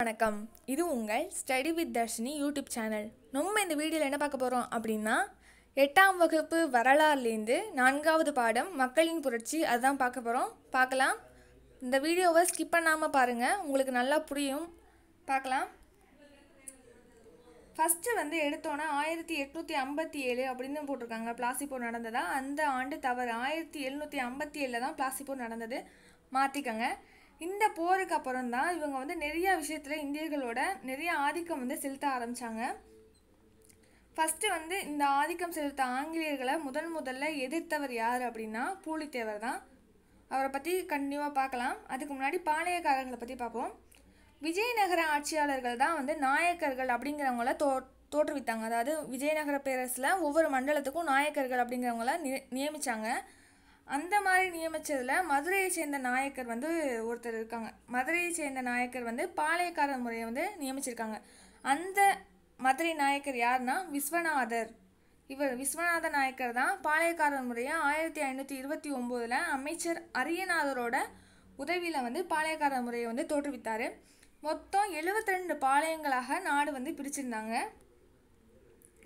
வணக்கம் இது உங்கள் study with Darshini YouTube channel நம்ம இந்த வீடியோவில் என்ன பார்க்க போகிறோம் அப்படின்னா எட்டாம் வகுப்பு வரலாறுலேருந்து நான்காவது பாடம் மக்களின் புரட்சி அதுதான் பார்க்க போகிறோம் பார்க்கலாம் இந்த வீடியோவை ஸ்கிப் பண்ணாமல் பாருங்கள் உங்களுக்கு நல்லா புரியும் பார்க்கலாம் ஃபஸ்ட்டு வந்து எடுத்தோன்னா ஆயிரத்தி எட்நூற்றி ஐம்பத்தி ஏழு அப்படின்னு போட்டிருக்காங்க பிளாசிப்போர் நடந்ததா அந்த ஆண்டு தவறு ஆயிரத்தி எழுநூற்றி ஐம்பத்தி ஏழில் தான் பிளாசிப்போர் நடந்தது மாற்றிக்கங்க இந்த போருக்கு அப்புறம் தான் இவங்க வந்து நிறையா விஷயத்தில் இந்தியர்களோட நிறைய ஆதிக்கம் வந்து செலுத்த ஆரம்பித்தாங்க ஃபஸ்ட்டு வந்து இந்த ஆதிக்கம் செலுத்த ஆங்கிலேயர்களை முதன் முதல்ல எதிர்த்தவர் யார் அப்படின்னா பூலித்தேவர் தான் அவரை பற்றி கண்டிப்பாக பார்க்கலாம் அதுக்கு முன்னாடி பாளையக்காரர்களை பற்றி பார்ப்போம் விஜயநகர ஆட்சியாளர்கள் தான் வந்து நாயக்கர்கள் அப்படிங்கிறவங்கள தோ தோற்றுவித்தாங்க அதாவது விஜயநகர பேரரசில் ஒவ்வொரு மண்டலத்துக்கும் நாயக்கர்கள் அப்படிங்கிறவங்கள நியமித்தாங்க அந்த மாதிரி நியமித்ததில் மதுரையை சேர்ந்த நாயக்கர் வந்து ஒருத்தர் இருக்காங்க மதுரையை சேர்ந்த நாயக்கர் வந்து பாளையக்காரர் முறையை வந்து நியமிச்சிருக்காங்க அந்த மதுரை நாயக்கர் யார்னா விஸ்வநாதர் இவர் விஸ்வநாத நாயக்கர் தான் பாளையக்காரர் முறையை ஆயிரத்தி ஐநூற்றி இருபத்தி ஒம்போதில் அமைச்சர் அரியநாதரோட உதவியில் வந்து பாளையக்காரர் முறையை வந்து தோற்றுவித்தார் மொத்தம் எழுபத்தி ரெண்டு பாளையங்களாக நாடு வந்து பிரிச்சிருந்தாங்க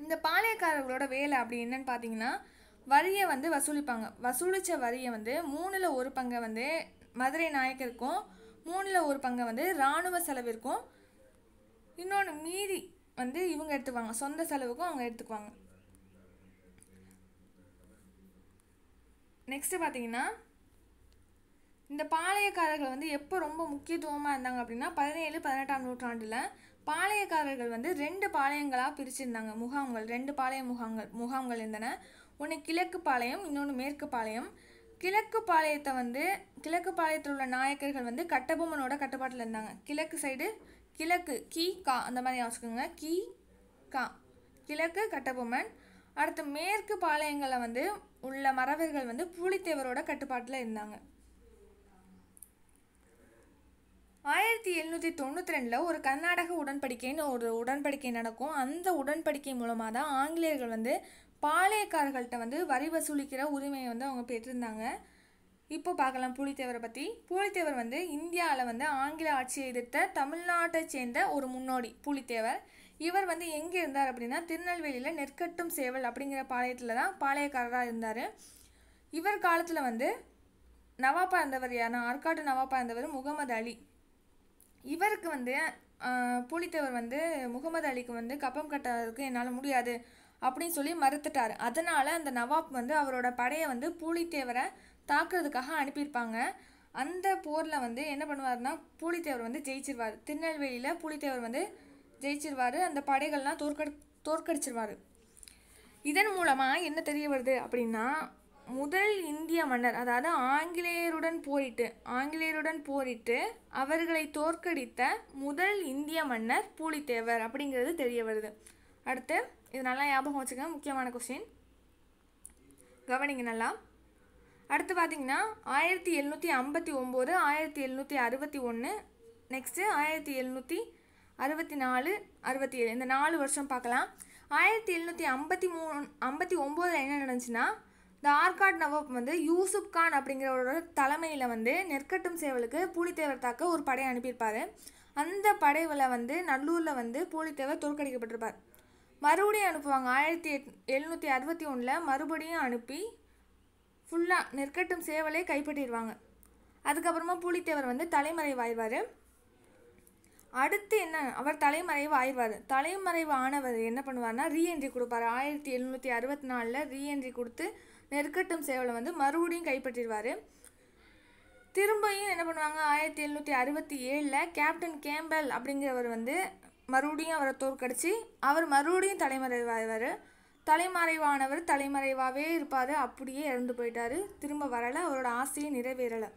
இந்த பாளையக்காரர்களோட வேலை அப்படி என்னன்னு பார்த்தீங்கன்னா வரியை வந்து வசூலிப்பாங்க வசூலித்த வரியை வந்து மூணில் ஒரு பங்கை வந்து மதுரை நாயக்கருக்கும் மூணில் ஒரு பங்கை வந்து இராணுவ செலவிற்கும் இன்னொன்று மீதி வந்து இவங்க எடுத்துக்குவாங்க சொந்த செலவுக்கும் அவங்க எடுத்துக்குவாங்க நெக்ஸ்ட்டு பார்த்தீங்கன்னா இந்த பாளையக்காரர்கள் வந்து எப்போ ரொம்ப முக்கியத்துவமாக இருந்தாங்க அப்படின்னா பதினேழு பதினெட்டாம் நூற்றாண்டில் பாளையக்காரர்கள் வந்து ரெண்டு பாளையங்களாக பிரிச்சிருந்தாங்க முகாம்கள் ரெண்டு பாளைய முகாம்கள் முகாம்கள் இருந்தன ஒன்று கிழக்கு பாளையம் இன்னொன்று மேற்கு பாளையம் கிழக்கு பாளையத்தை வந்து கிழக்கு பாளையத்தில் உள்ள நாயக்கர்கள் வந்து கட்டபொம்மனோட கட்டுப்பாட்டில் இருந்தாங்க கிழக்கு சைடு கிழக்கு கி கா அந்த மாதிரி யோசிக்கோங்க கி கா கிழக்கு கட்டபொம்மன் அடுத்து மேற்கு பாளையங்களை வந்து உள்ள மறவர்கள் வந்து புலித்தேவரோட கட்டுப்பாட்டில் இருந்தாங்க ஆயிரத்தி எழுநூற்றி தொண்ணூற்றி ரெண்டில் ஒரு கர்நாடக உடன்படிக்கைன்னு ஒரு உடன்படிக்கை நடக்கும் அந்த உடன்படிக்கை மூலமாக தான் ஆங்கிலேயர்கள் வந்து பாளையக்காரர்கள்ட்ட வந்து வரி வசூலிக்கிற உரிமையை வந்து அவங்க பெற்றிருந்தாங்க இப்போ பார்க்கலாம் புலித்தேவரை பற்றி புலித்தேவர் வந்து இந்தியாவில் வந்து ஆங்கில ஆட்சியை எதிர்த்த தமிழ்நாட்டை சேர்ந்த ஒரு முன்னோடி புலித்தேவர் இவர் வந்து எங்கே இருந்தார் அப்படின்னா திருநெல்வேலியில் நெற்கட்டும் சேவல் அப்படிங்கிற பாளையத்தில் தான் பாளையக்காரராக இருந்தார் இவர் காலத்தில் வந்து நவாப்பா இருந்தவர் யாரா ஆற்காட்டு நவாப்பா இருந்தவர் முகமது அலி இவருக்கு வந்து புலித்தேவர் வந்து முகமது அலிக்கு வந்து கப்பம் கட்டுறதுக்கு என்னால் முடியாது அப்படின்னு சொல்லி மறுத்துட்டார் அதனால் அந்த நவாப் வந்து அவரோட படையை வந்து பூலித்தேவரை தாக்குறதுக்காக அனுப்பியிருப்பாங்க அந்த போரில் வந்து என்ன பண்ணுவார்னா பூலித்தேவர் வந்து ஜெயிச்சிருவார் திருநெல்வேலியில் பூலித்தேவர் வந்து ஜெயிச்சிருவார் அந்த படைகள்லாம் தோற்கடி தோற்கடிச்சிருவார் இதன் மூலமாக என்ன தெரிய வருது அப்படின்னா முதல் இந்திய மன்னர் அதாவது ஆங்கிலேயருடன் போரிட்டு ஆங்கிலேயருடன் போரிட்டு அவர்களை தோற்கடித்த முதல் இந்திய மன்னர் பூலித்தேவர் அப்படிங்கிறது தெரிய வருது அடுத்து இது நல்லா ஞாபகம் வச்சுக்க முக்கியமான கொஸ்டின் கவனிங்க நல்லா அடுத்து பார்த்தீங்கன்னா ஆயிரத்தி எழுநூற்றி ஐம்பத்தி ஒம்பது ஆயிரத்தி எழுநூற்றி அறுபத்தி ஒன்று நெக்ஸ்ட்டு ஆயிரத்தி எழுநூற்றி அறுபத்தி நாலு அறுபத்தி ஏழு இந்த நாலு வருஷம் பார்க்கலாம் ஆயிரத்தி எழுநூற்றி ஐம்பத்தி மூணு ஐம்பத்தி ஒம்போதில் என்ன நடந்துச்சுன்னா இந்த ஆர்காட் நவாப் வந்து யூசுப் கான் அப்படிங்கிறவரோட தலைமையில் வந்து நெற்கட்டும் சேவலுக்கு பூலித்தேவர் தாக்க ஒரு படையை அனுப்பியிருப்பார் அந்த படைவில் வந்து நல்லூரில் வந்து பூலித்தேவர் தோற்கடிக்கப்பட்டிருப்பார் மறுபடியும் அனுப்புவாங்க ஆயிரத்தி எட் எழுநூற்றி அறுபத்தி ஒன்றில் மறுபடியும் அனுப்பி ஃபுல்லாக நெற்கட்டும் சேவலை கைப்பற்றிடுவாங்க அதுக்கப்புறமா பூலித்தேவர் வந்து தலைமறைவாயிடுவார் அடுத்து என்ன அவர் தலைமறைவு ஆயிடுவார் தலைமறைவு ஆனவர் என்ன பண்ணுவார்னா ரீஎன்ட்ரி கொடுப்பாரு ஆயிரத்தி எழுநூற்றி அறுபத்தி நாலில் ரீஎன்ட்ரி கொடுத்து நெற்கட்டும் சேவலை வந்து மறுபடியும் கைப்பற்றிடுவார் திரும்பியும் என்ன பண்ணுவாங்க ஆயிரத்தி எழுநூற்றி அறுபத்தி ஏழில் கேப்டன் கேம்பல் அப்படிங்கிறவர் வந்து மறுபடியும் அவரை தோற்கடித்து அவர் மறுபடியும் தலைமறைவாயிவார் தலைமறைவானவர் தலைமறைவாகவே இருப்பார் அப்படியே இறந்து போயிட்டார் திரும்ப வரலை அவரோட ஆசையை நிறைவேறலை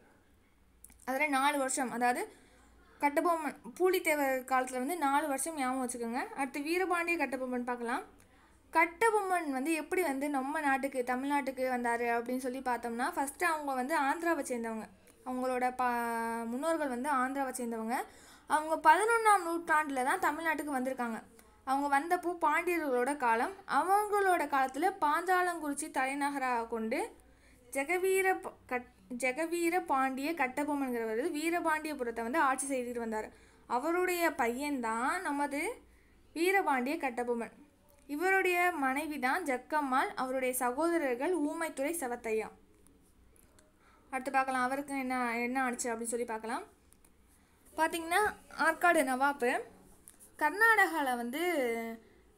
அதில் நாலு வருஷம் அதாவது கட்டபொம்மன் பூலித்தேவர் காலத்தில் வந்து நாலு வருஷம் ஞாபகம் வச்சுக்கோங்க அடுத்து வீரபாண்டிய கட்டபொம்மன் பார்க்கலாம் கட்டபொம்மன் வந்து எப்படி வந்து நம்ம நாட்டுக்கு தமிழ்நாட்டுக்கு வந்தார் அப்படின்னு சொல்லி பார்த்தோம்னா ஃபஸ்ட்டு அவங்க வந்து ஆந்திராவை சேர்ந்தவங்க அவங்களோட பா முன்னோர்கள் வந்து ஆந்திராவை சேர்ந்தவங்க அவங்க பதினொன்றாம் நூற்றாண்டில் தான் தமிழ்நாட்டுக்கு வந்திருக்காங்க அவங்க வந்தப்போ பாண்டியர்களோட காலம் அவங்களோட காலத்தில் பாஞ்சாலங்குறிச்சி தலைநகராக கொண்டு ஜெகவீர கட் ஜெகவீர பாண்டிய கட்டபொம்மன்கிறவர் வீரபாண்டியபுரத்தை வந்து ஆட்சி செய்துட்டு வந்தார் அவருடைய பையன்தான் நமது வீரபாண்டிய கட்டபொம்மன் இவருடைய மனைவி தான் ஜக்கம்மாள் அவருடைய சகோதரர்கள் ஊமைத்துறை செவத்தையா அடுத்து பார்க்கலாம் அவருக்கு என்ன என்ன ஆச்சு அப்படின்னு சொல்லி பார்க்கலாம் பார்த்திங்கன்னா ஆற்காடு நவாப்பு கர்நாடகாவில் வந்து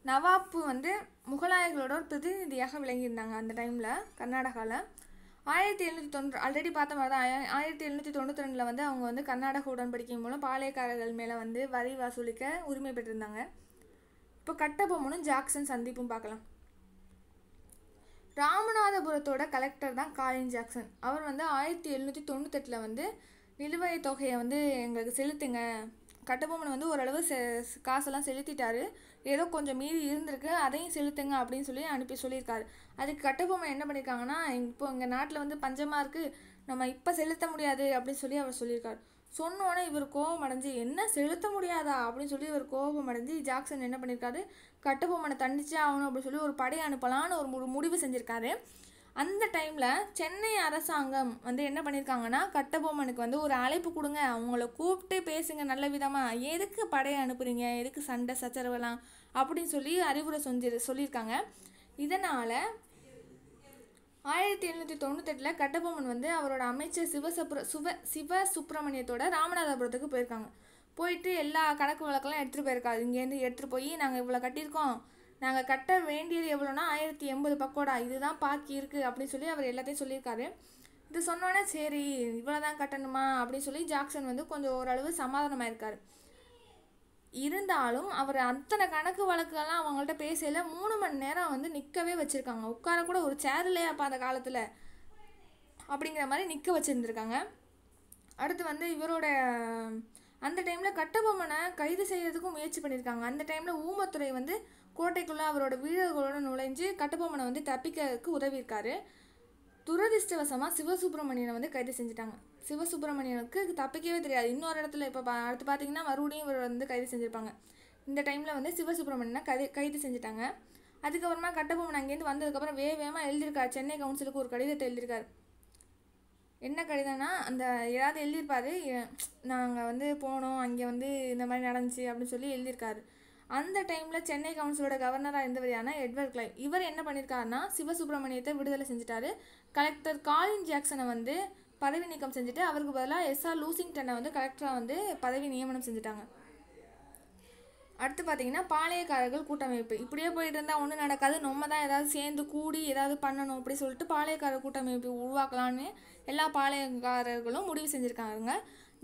நவாப்பு வந்து முகலாயர்களோட ஒரு பிரதிநிதியாக விளங்கியிருந்தாங்க அந்த டைமில் கர்நாடகாவில் ஆயிரத்தி எழுநூற்றி தொண்ணூறு ஆல்ரெடி பார்த்த மாதிரி தான் ஆயிரத்தி எழுநூற்றி தொண்ணூற்றி ரெண்டில் வந்து அவங்க வந்து கர்நாடக உடன்படிக்கை மூலம் பாளையக்காரர்கள் மேலே வந்து வரி வசூலிக்க உரிமை பெற்றிருந்தாங்க இப்போ கட்டபொம்மனும் ஜாக்சன் சந்திப்பும் பார்க்கலாம் ராமநாதபுரத்தோட கலெக்டர் தான் காலின் ஜாக்சன் அவர் வந்து ஆயிரத்தி எழுநூற்றி தொண்ணூத்தெட்டில் வந்து நிலுவைத் தொகையை வந்து எங்களுக்கு செலுத்துங்க கட்டபொம்மன் வந்து ஓரளவு செ காசெல்லாம் செலுத்திட்டாரு ஏதோ கொஞ்சம் மீறி இருந்திருக்கு அதையும் செலுத்துங்க அப்படின்னு சொல்லி அனுப்பி சொல்லியிருக்காரு அதுக்கு கட்டபொம்மன் என்ன பண்ணியிருக்காங்கன்னா இப்போ எங்கள் நாட்டில் வந்து பஞ்சமாக இருக்குது நம்ம இப்போ செலுத்த முடியாது அப்படின்னு சொல்லி அவர் சொல்லியிருக்கார் சொன்னோன்னே இவர் கோபம் அடைஞ்சு என்ன செலுத்த முடியாதா அப்படின்னு சொல்லி இவர் கோபம் அடைஞ்சு ஜாக்சன் என்ன பண்ணியிருக்காரு கட்டபொம்மனை தண்டிச்சே ஆகணும் அப்படின்னு சொல்லி ஒரு படை அனுப்பலான்னு ஒரு முடிவு செஞ்சுருக்காரு அந்த டைமில் சென்னை அரசாங்கம் வந்து என்ன பண்ணியிருக்காங்கன்னா கட்டபொம்மனுக்கு வந்து ஒரு அழைப்பு கொடுங்க அவங்கள கூப்பிட்டு பேசுங்க நல்ல விதமாக எதுக்கு படையை அனுப்புகிறீங்க எதுக்கு சண்டை சச்சரவெல்லாம் அப்படின்னு சொல்லி அறிவுரை சொல்லி சொல்லியிருக்காங்க இதனால் ஆயிரத்தி எழுநூற்றி தொண்ணூத்தெட்டில் கட்டபொம்மன் வந்து அவரோட அமைச்சர் சிவசப்ர சிவ சிவ சுப்பிரமணியத்தோட ராமநாதபுரத்துக்கு போயிருக்காங்க போயிட்டு எல்லா கணக்கு வழக்கெல்லாம் எடுத்துகிட்டு போயிருக்காரு இங்கேருந்து எடுத்துகிட்டு போய் நாங்கள் இவ்வளோ கட்டியிருக்கோம் நாங்கள் கட்ட வேண்டியது எவ்வளோனா ஆயிரத்தி எண்பது பக்கோடா இதுதான் பாக்கி இருக்குது அப்படின்னு சொல்லி அவர் எல்லாத்தையும் சொல்லியிருக்காரு இது சொன்னோன்னே சரி இவ்வளோதான் கட்டணுமா அப்படின்னு சொல்லி ஜாக்சன் வந்து கொஞ்சம் ஓரளவு சமாதானமாக இருக்கார் இருந்தாலும் அவர் அத்தனை கணக்கு வழக்குகள்லாம் அவங்கள்ட்ட பேசல மூணு மணி நேரம் வந்து நிற்கவே வச்சுருக்காங்க உட்கார கூட ஒரு சேர் இல்லையா அப்போ அந்த காலத்தில் அப்படிங்கிற மாதிரி நிற்க வச்சுருந்துருக்காங்க அடுத்து வந்து இவரோட அந்த டைமில் கட்டபொம்மனை கைது செய்கிறதுக்கும் முயற்சி பண்ணியிருக்காங்க அந்த டைமில் ஊமத்துறை வந்து கோட்டைக்குள்ளே அவரோட வீரர்களோடு நுழைஞ்சு கட்டபொம்மனை வந்து தப்பிக்கிறதுக்கு உதவியிருக்காரு துரதிருஷ்டவசமாக சிவசுப்பிரமணியனை வந்து கைது செஞ்சுட்டாங்க சிவசுப்பிரமணியனுக்கு தப்பிக்கவே தெரியாது இன்னொரு இடத்துல இப்போ அடுத்து பார்த்தீங்கன்னா மறுபடியும் இவர் வந்து கைது செஞ்சுருப்பாங்க இந்த டைமில் வந்து சிவசுப்பிரமணியனை கதை கைது செஞ்சுட்டாங்க அதுக்கப்புறமா கட்டபொம்மன் அங்கேருந்து வந்ததுக்கப்புறம் வே வேகமாக எழுதியிருக்கார் சென்னை கவுன்சிலுக்கு ஒரு கடிதத்தை எழுதியிருக்காரு என்ன கடிதம்னா அந்த ஏதாவது எழுதியிருப்பார் நாங்கள் வந்து போனோம் அங்கே வந்து இந்த மாதிரி நடந்துச்சு அப்படின்னு சொல்லி எழுதியிருக்காரு அந்த டைமில் சென்னை கவுன்சிலோட கவர்னராக இருந்தவரையான எட்வர்ட் கிளை இவர் என்ன பண்ணியிருக்காருன்னா சிவசுப்ரமணியத்தை விடுதலை செஞ்சுட்டாரு கலெக்டர் காலின் ஜாக்சனை வந்து பதவி நீக்கம் செஞ்சுட்டு அவருக்கு பதிலாக எஸ்ஆர் லூசிங்டனை வந்து கலெக்டராக வந்து பதவி நியமனம் செஞ்சுட்டாங்க அடுத்து பார்த்தீங்கன்னா பாளையக்காரர்கள் கூட்டமைப்பு இப்படியே போயிட்டு இருந்தால் ஒன்றும் நடக்காது நம்ம தான் ஏதாவது சேர்ந்து கூடி ஏதாவது பண்ணணும் அப்படி சொல்லிட்டு பாளையக்காரர் கூட்டமைப்பு உருவாக்கலான்னு எல்லா பாளையக்காரர்களும் முடிவு செஞ்சுருக்காங்க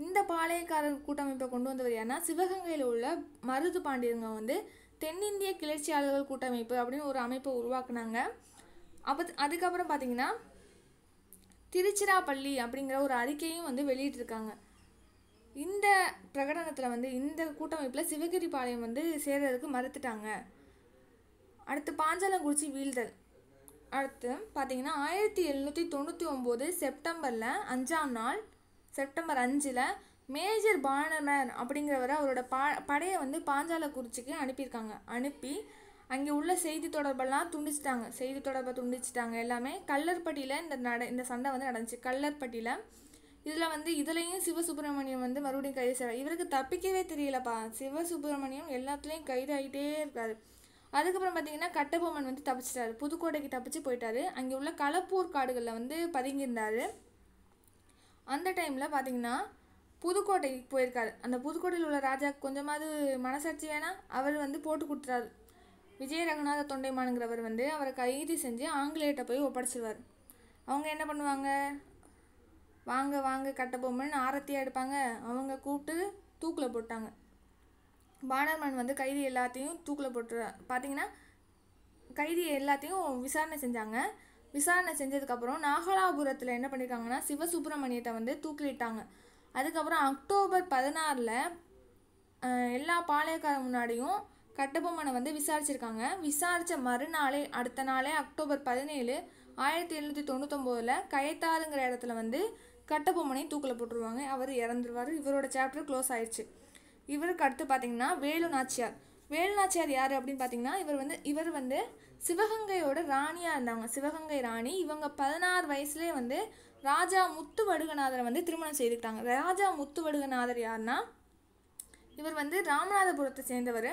இந்த பாளையக்காரர் கூட்டமைப்பை கொண்டு வந்தவர் யார்னா சிவகங்கையில் உள்ள மருது பாண்டியங்க வந்து தென்னிந்திய கிளர்ச்சியாளர்கள் கூட்டமைப்பு அப்படின்னு ஒரு அமைப்பை உருவாக்குனாங்க அப்போ அதுக்கப்புறம் பார்த்தீங்கன்னா திருச்சிராப்பள்ளி அப்படிங்கிற ஒரு அறிக்கையும் வந்து வெளியிட்டிருக்காங்க இந்த பிரகடனத்தில் வந்து இந்த கூட்டமைப்பில் சிவகிரி பாளையம் வந்து சேர்கிறதுக்கு மறுத்துட்டாங்க அடுத்து பாஞ்சாலங்குறிச்சி வீழ்தல் அடுத்து பார்த்தீங்கன்னா ஆயிரத்தி எழுநூற்றி தொண்ணூற்றி ஒம்பது செப்டம்பரில் அஞ்சாம் நாள் செப்டம்பர் அஞ்சில் மேஜர் பானமேன் அப்படிங்கிறவர் அவரோட பா படையை வந்து குறிச்சிக்கு அனுப்பியிருக்காங்க அனுப்பி அங்கே உள்ள செய்தி தொடர்பெல்லாம் துண்டிச்சிட்டாங்க செய்தி தொடர்பை துண்டிச்சிட்டாங்க எல்லாமே கல்லற்பட்டியில் இந்த நட இந்த சண்டை வந்து நடந்துச்சு கல்லற்பட்டியில் இதில் வந்து இதுலேயும் சிவசுப்பிரமணியம் வந்து மறுபடியும் கைது செய்வார் இவருக்கு தப்பிக்கவே தெரியலப்பா சிவசுப்பிரமணியம் எல்லாத்துலேயும் கைது ஆகிட்டே இருக்காரு அதுக்கப்புறம் பார்த்தீங்கன்னா கட்டபொம்மன் வந்து தப்பிச்சிட்டாரு புதுக்கோட்டைக்கு தப்பிச்சு போயிட்டாரு அங்கே உள்ள களப்பூர் காடுகளில் வந்து பதுங்கியிருந்தாரு அந்த டைமில் பார்த்தீங்கன்னா புதுக்கோட்டைக்கு போயிருக்காரு அந்த புதுக்கோட்டையில் உள்ள ராஜா கொஞ்சமாவது மனசாட்சி வேணால் அவர் வந்து போட்டு கொடுத்துறாரு விஜய ரங்கநாத தொண்டைமானுங்கிறவர் வந்து அவரை கைது செஞ்சு ஆங்கிலேயர்கிட்ட போய் ஒப்படைச்சிடுவார் அவங்க என்ன பண்ணுவாங்க வாங்க வாங்க கட்ட பொம்மைன்னு ஆரத்தியாக எடுப்பாங்க அவங்க கூப்பிட்டு தூக்கில் போட்டாங்க பானர்மன் வந்து கைதி எல்லாத்தையும் தூக்கில் போட்டு பார்த்தீங்கன்னா கைதி எல்லாத்தையும் விசாரணை செஞ்சாங்க விசாரணை செஞ்சதுக்கப்புறம் நாகலாபுரத்தில் என்ன பண்ணியிருக்காங்கன்னா சிவசுப்பிரமணியத்தை வந்து தூக்கிலிட்டாங்க அதுக்கப்புறம் அக்டோபர் பதினாறில் எல்லா பாளையக்கார முன்னாடியும் கட்டபொம்மனை வந்து விசாரிச்சிருக்காங்க விசாரித்த மறுநாளே அடுத்த நாளே அக்டோபர் பதினேழு ஆயிரத்தி எழுநூற்றி தொண்ணூத்தொம்போதில் கயத்தாறுங்கிற இடத்துல வந்து கட்டபொம்மனையும் தூக்கில் போட்டுருவாங்க அவர் இறந்துருவார் இவரோட சாப்டர் க்ளோஸ் ஆயிடுச்சு இவருக்கு அடுத்து பார்த்தீங்கன்னா வேலு நாச்சியார் வேலுநாச்சியார் யார் அப்படின்னு பார்த்தீங்கன்னா இவர் வந்து இவர் வந்து சிவகங்கையோட ராணியாக இருந்தாங்க சிவகங்கை ராணி இவங்க பதினாறு வயசுலேயே வந்து ராஜா முத்துவடுகநாதரை வந்து திருமணம் செய்துக்கிட்டாங்க ராஜா முத்துவடுகநாதர் யார்னா இவர் வந்து ராமநாதபுரத்தை சேர்ந்தவர்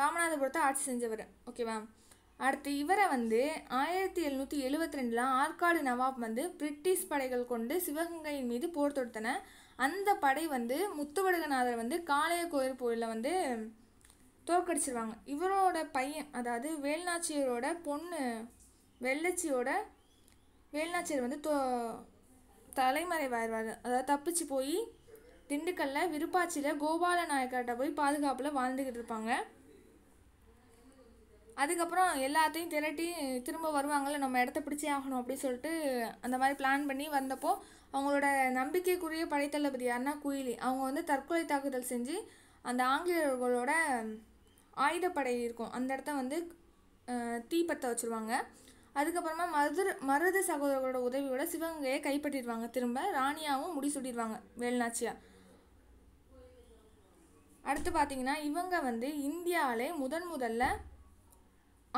ராமநாதபுரத்தை ஆட்சி செஞ்சவர் ஓகேவா அடுத்து இவரை வந்து ஆயிரத்தி எழுநூற்றி எழுபத்தி ரெண்டில் ஆற்காடு நவாப் வந்து பிரிட்டிஷ் படைகள் கொண்டு சிவகங்கையின் மீது போர் தொடுத்தன அந்த படை வந்து முத்துவடுகநாதர் வந்து காளைய கோயில் போரில் வந்து தோற்கடிச்சிருவாங்க இவரோட பையன் அதாவது வேல்நாச்சியரோட பொண்ணு வெள்ளச்சியோட வேல்நாச்சியர் வந்து தோ தலைமறைவாயிடுவார் அதாவது தப்பிச்சு போய் திண்டுக்கல்ல விருப்பாச்சியில் கோபால நாயக்கர்கிட்ட போய் பாதுகாப்பில் வாழ்ந்துக்கிட்டு இருப்பாங்க அதுக்கப்புறம் எல்லாத்தையும் திரட்டி திரும்ப வருவாங்கள்ல நம்ம இடத்த பிடிச்சே ஆகணும் அப்படின்னு சொல்லிட்டு அந்த மாதிரி பிளான் பண்ணி வந்தப்போ அவங்களோட நம்பிக்கைக்குரிய படைத்தளபதி யாருன்னா குயிலி அவங்க வந்து தற்கொலை தாக்குதல் செஞ்சு அந்த ஆங்கிலேயர்களோட ஆயுதப்படை இருக்கும் அந்த இடத்த வந்து தீப்பற்ற வச்சுருவாங்க அதுக்கப்புறமா மருது மருத சகோதரர்களோட உதவியோட சிவகங்கையை கைப்பற்றிடுவாங்க திரும்ப ராணியாகவும் முடி சுட்டிடுவாங்க வேலுநாச்சியா அடுத்து பார்த்தீங்கன்னா இவங்க வந்து இந்தியாவிலே முதன் முதல்ல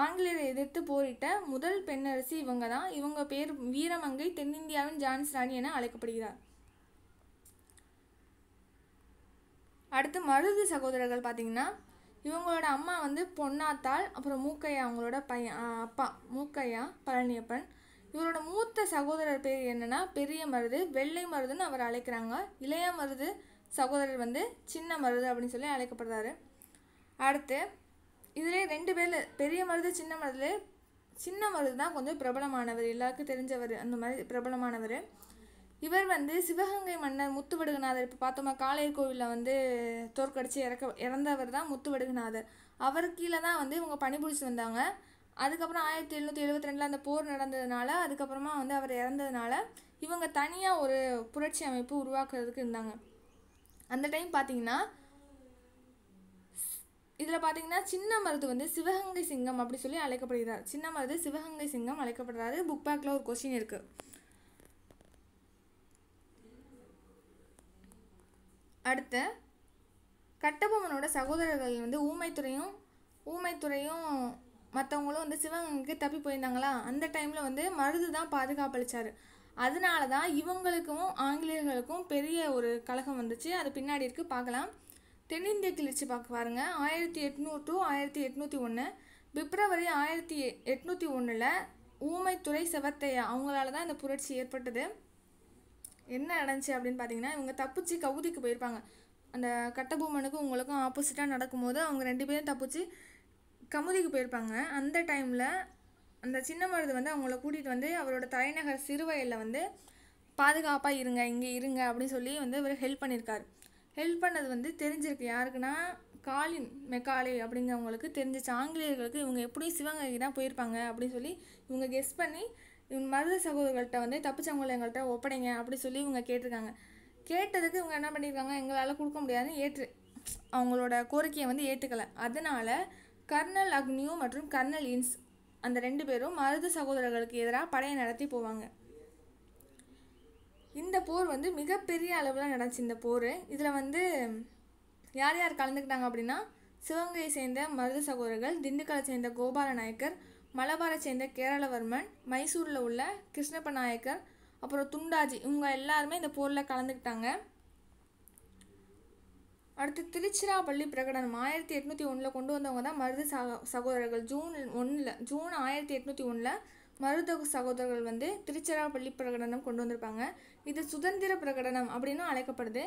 ஆங்கிலேயரை எதிர்த்து போரிட்ட முதல் பெண்ணரசி இவங்க தான் இவங்க பேர் வீரமங்கை தென்னிந்தியாவின் ஜான்ஸ் ராணி என அழைக்கப்படுகிறார் அடுத்து மருது சகோதரர்கள் பார்த்தீங்கன்னா இவங்களோட அம்மா வந்து பொன்னாத்தாள் அப்புறம் மூக்கையா அவங்களோட பையன் அப்பா மூக்கையா பழனியப்பன் இவரோட மூத்த சகோதரர் பேர் என்னென்னா பெரிய மருது வெள்ளை மருதுன்னு அவர் அழைக்கிறாங்க இளைய மருது சகோதரர் வந்து சின்ன மருது அப்படின்னு சொல்லி அழைக்கப்படுறாரு அடுத்து இதிலே ரெண்டு பேரில் பெரிய மருது சின்ன மருது சின்ன மருது தான் கொஞ்சம் பிரபலமானவர் எல்லாருக்கும் தெரிஞ்சவர் அந்த மாதிரி பிரபலமானவர் இவர் வந்து சிவகங்கை மன்னர் முத்துவடுகநாதர் இப்போ பார்த்தோமா காளையர் கோவிலில் வந்து தோற்கடிச்சு இறக்க இறந்தவர் தான் முத்துவடுகநாதர் அவர் கீழே தான் வந்து இவங்க பணிபுரிச்சு வந்தாங்க அதுக்கப்புறம் ஆயிரத்தி எழுநூற்றி எழுபத்தி ரெண்டில் அந்த போர் நடந்ததுனால அதுக்கப்புறமா வந்து அவர் இறந்ததுனால இவங்க தனியாக ஒரு புரட்சி அமைப்பு உருவாக்குறதுக்கு இருந்தாங்க அந்த டைம் பார்த்தீங்கன்னா இதில் பார்த்தீங்கன்னா சின்ன மருது வந்து சிவகங்கை சிங்கம் அப்படி சொல்லி அழைக்கப்படுகிறார் சின்ன மருது சிவகங்கை சிங்கம் அழைக்கப்படுறாரு புக் பேக்கில் ஒரு கொஸ்டின் இருக்குது அடுத்து கட்டபொம்மனோட சகோதரர்கள் வந்து ஊமைத்துறையும் ஊமைத்துறையும் மற்றவங்களும் வந்து சிவகங்கைக்கு தப்பி போயிருந்தாங்களா அந்த டைமில் வந்து மருது தான் பாதுகாப்பளித்தார் அதனால தான் இவங்களுக்கும் ஆங்கிலேயர்களுக்கும் பெரிய ஒரு கழகம் வந்துச்சு அது பின்னாடி இருக்குது பார்க்கலாம் தென்னிந்திய கிளர்ச்சி பார்க்க பாருங்கள் ஆயிரத்தி எட்நூறு டு ஆயிரத்தி எட்நூற்றி ஒன்று பிப்ரவரி ஆயிரத்தி எட்நூற்றி ஒன்றில் ஊமைத்துறை செவத்தையா அவங்களால தான் இந்த புரட்சி ஏற்பட்டது என்ன நடந்துச்சு அப்படின்னு பார்த்தீங்கன்னா இவங்க தப்பிச்சு கவுதிக்கு போயிருப்பாங்க அந்த கட்டபொம்மனுக்கும் உங்களுக்கும் ஆப்போசிட்டாக நடக்கும்போது அவங்க ரெண்டு பேரும் தப்பிச்சு கமுதிக்கு போயிருப்பாங்க அந்த டைமில் அந்த சின்ன மருது வந்து அவங்கள கூட்டிகிட்டு வந்து அவரோட தலைநகர் சிறுவயலில் வந்து பாதுகாப்பாக இருங்க இங்கே இருங்க அப்படின்னு சொல்லி வந்து இவர் ஹெல்ப் பண்ணியிருக்காரு ஹெல்ப் பண்ணது வந்து தெரிஞ்சிருக்கு யாருக்குன்னா காலின் மெக்காலே அப்படிங்கிறவங்களுக்கு தெரிஞ்சிச்சு ஆங்கிலேயர்களுக்கு இவங்க எப்படியும் சிவகங்கை தான் போயிருப்பாங்க அப்படின்னு சொல்லி இவங்க கெஸ் பண்ணி மருத சகோதரர்கள்ட்ட வந்து தப்பிச்சவங்களை எங்கள்கிட்ட ஒப்படைங்க அப்படி சொல்லி இவங்க கேட்டிருக்காங்க கேட்டதுக்கு இவங்க என்ன பண்ணியிருக்காங்க எங்களால் கொடுக்க முடியாதுன்னு ஏற்று அவங்களோட கோரிக்கையை வந்து ஏற்றுக்கலை அதனால் கர்னல் அக்னியோ மற்றும் கர்னல் இன்ஸ் அந்த ரெண்டு பேரும் மருத சகோதரர்களுக்கு எதிராக படையை நடத்தி போவாங்க இந்த போர் வந்து மிகப்பெரிய அளவில் நடந்துச்சு இந்த போர் இதில் வந்து யார் யார் கலந்துக்கிட்டாங்க அப்படின்னா சிவகங்கையை சேர்ந்த மருது சகோதரர்கள் திண்டுக்கலை சேர்ந்த கோபால நாயக்கர் மலபாரை சேர்ந்த கேரளவர்மன் மைசூரில் உள்ள கிருஷ்ணப்ப நாயக்கர் அப்புறம் துண்டாஜி இவங்க எல்லாருமே இந்த போரில் கலந்துக்கிட்டாங்க அடுத்து திருச்சிராப்பள்ளி பிரகடனம் ஆயிரத்தி எட்நூற்றி ஒன்றில் கொண்டு வந்தவங்க தான் மருது சக சகோதரர்கள் ஜூன் ஒன்றில் ஜூன் ஆயிரத்தி எட்நூற்றி ஒன்றில் மருதகு சகோதரர்கள் வந்து திருச்சிராப்பள்ளி பிரகடனம் கொண்டு வந்திருப்பாங்க இது சுதந்திர பிரகடனம் அப்படின்னு அழைக்கப்படுது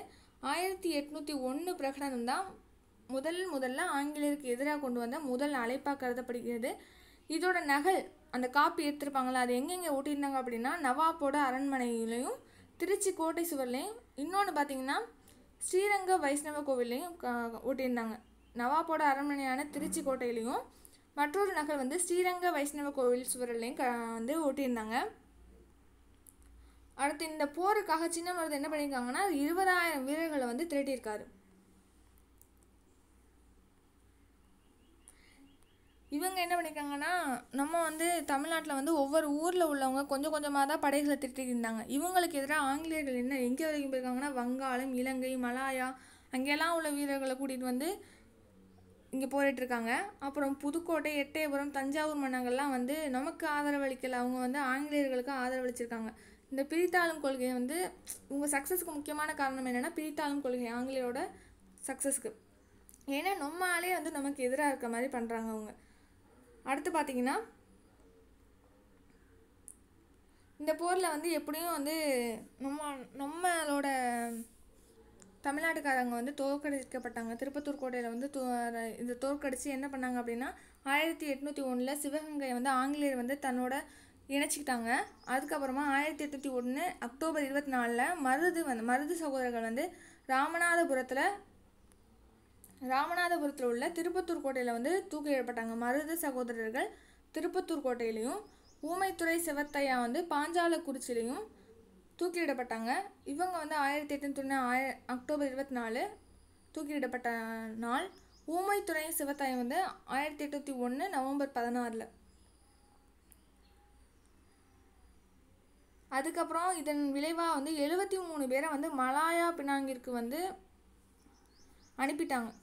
ஆயிரத்தி எட்நூற்றி ஒன்று பிரகடனம் தான் முதல் முதல்ல ஆங்கிலேயருக்கு எதிராக கொண்டு வந்த முதல் அழைப்பாக கருதப்படுகிறது இதோட நகல் அந்த காப்பி எடுத்திருப்பாங்களா அது எங்கெங்கே ஓட்டியிருந்தாங்க அப்படின்னா நவாப்போட அரண்மனையிலையும் திருச்சி கோட்டை சுவர்லையும் இன்னொன்று பார்த்தீங்கன்னா ஸ்ரீரங்க வைஷ்ணவ கோவில்லையும் ஓட்டியிருந்தாங்க நவாப்போட அரண்மனையான திருச்சி கோட்டையிலையும் மற்றொரு நகல் வந்து ஸ்ரீரங்க வைஷ்ணவ கோவில் சுவரிலையும் க வந்து ஓட்டியிருந்தாங்க அடுத்து இந்த போருக்காக சின்ன மருது என்ன பண்ணியிருக்காங்கன்னா இருபதாயிரம் வீரர்களை வந்து திரட்டியிருக்காரு இவங்க என்ன பண்ணியிருக்காங்கன்னா நம்ம வந்து தமிழ்நாட்டில் வந்து ஒவ்வொரு ஊரில் உள்ளவங்க கொஞ்சம் கொஞ்சமாக தான் படைகளை திட்டிகிட்டு இருந்தாங்க இவங்களுக்கு எதிராக ஆங்கிலேயர்கள் என்ன எங்கே வரைக்கும் போயிருக்காங்கன்னா வங்காளம் இலங்கை மலாயா அங்கெல்லாம் உள்ள வீரர்களை கூட்டிகிட்டு வந்து இங்கே போரிட்டுருக்காங்க அப்புறம் புதுக்கோட்டை எட்டயபுரம் தஞ்சாவூர் மன்னங்கள்லாம் வந்து நமக்கு ஆதரவளிக்கல அவங்க வந்து ஆங்கிலேயர்களுக்கு ஆதரவளிச்சிருக்காங்க இந்த பிரித்தாளும் கொள்கையை வந்து உங்கள் சக்ஸஸ்க்கு முக்கியமான காரணம் என்னென்னா பிரித்தாளும் கொள்கை ஆங்கிலேயோட சக்ஸஸ்க்கு ஏன்னா நம்மளாலே வந்து நமக்கு எதிராக இருக்க மாதிரி பண்ணுறாங்க அவங்க அடுத்து பார்த்திங்கன்னா இந்த போரில் வந்து எப்படியும் வந்து நம்ம நம்மளோட தமிழ்நாட்டுக்காரங்க வந்து தோற்கடிக்கப்பட்டாங்க திருப்பத்தூர் கோட்டையில் வந்து தோ இந்த தோற்கடித்து என்ன பண்ணாங்க அப்படின்னா ஆயிரத்தி எட்நூற்றி ஒன்றில் சிவகங்கையை வந்து ஆங்கிலேயர் வந்து தன்னோட இணைச்சிக்கிட்டாங்க அதுக்கப்புறமா ஆயிரத்தி எட்நூற்றி ஒன்று அக்டோபர் இருபத்தி நாலில் மருது வந்து மருது சகோதரர்கள் வந்து ராமநாதபுரத்தில் ராமநாதபுரத்தில் உள்ள திருப்பத்தூர் கோட்டையில் வந்து எழுப்பட்டாங்க மருத சகோதரர்கள் திருப்பத்தூர் கோட்டையிலையும் ஊமைத்துறை சிவத்தையா வந்து பாஞ்சாலக்குறிச்சிலையும் தூக்கிலிடப்பட்டாங்க இவங்க வந்து ஆயிரத்தி எட்நூத்தி ஆய அக்டோபர் இருபத்தி நாலு தூக்கிலிடப்பட்ட நாள் ஊமைத்துறை சிவத்தாயம் வந்து ஆயிரத்தி எட்நூற்றி ஒன்று நவம்பர் பதினாறில் அதுக்கப்புறம் இதன் விளைவாக வந்து எழுபத்தி மூணு பேரை வந்து மலாயா பினாங்கிற்கு வந்து அனுப்பிட்டாங்க